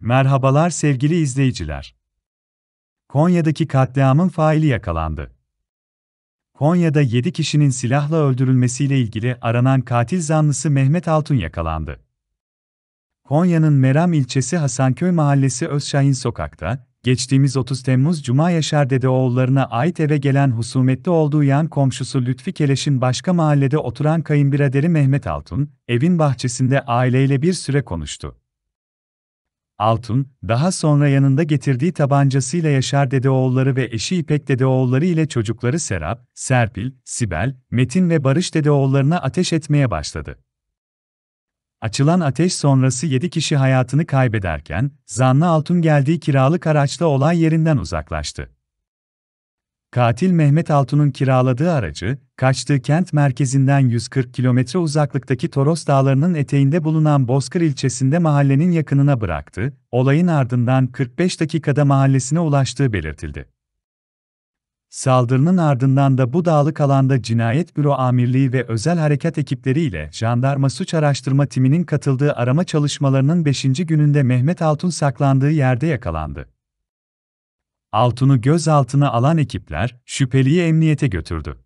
Merhabalar sevgili izleyiciler. Konya'daki katliamın faili yakalandı. Konya'da 7 kişinin silahla öldürülmesiyle ilgili aranan katil zanlısı Mehmet Altun yakalandı. Konya'nın Meram ilçesi Hasanköy mahallesi Özşahin sokakta, geçtiğimiz 30 Temmuz Cuma Yaşar oğullarına ait eve gelen husumetli olduğu yan komşusu Lütfi Keleş'in başka mahallede oturan kayınbiraderi Mehmet Altun, evin bahçesinde aileyle bir süre konuştu. Altun, daha sonra yanında getirdiği tabancasıyla Yaşar Dedeoğulları ve eşi İpek Dedeoğulları ile çocukları Serap, Serpil, Sibel, Metin ve Barış Dedeoğullarına ateş etmeye başladı. Açılan ateş sonrası 7 kişi hayatını kaybederken, zanlı Altun geldiği kiralık araçla olay yerinden uzaklaştı. Katil Mehmet Altun'un kiraladığı aracı, kaçtığı kent merkezinden 140 kilometre uzaklıktaki Toros Dağları'nın eteğinde bulunan Bozkır ilçesinde mahallenin yakınına bıraktı, olayın ardından 45 dakikada mahallesine ulaştığı belirtildi. Saldırının ardından da bu dağlık alanda Cinayet Büro Amirliği ve özel harekat ekipleriyle Jandarma Suç Araştırma Timinin katıldığı arama çalışmalarının 5. gününde Mehmet Altun saklandığı yerde yakalandı. Altun'u gözaltına alan ekipler şüpheliyi emniyete götürdü.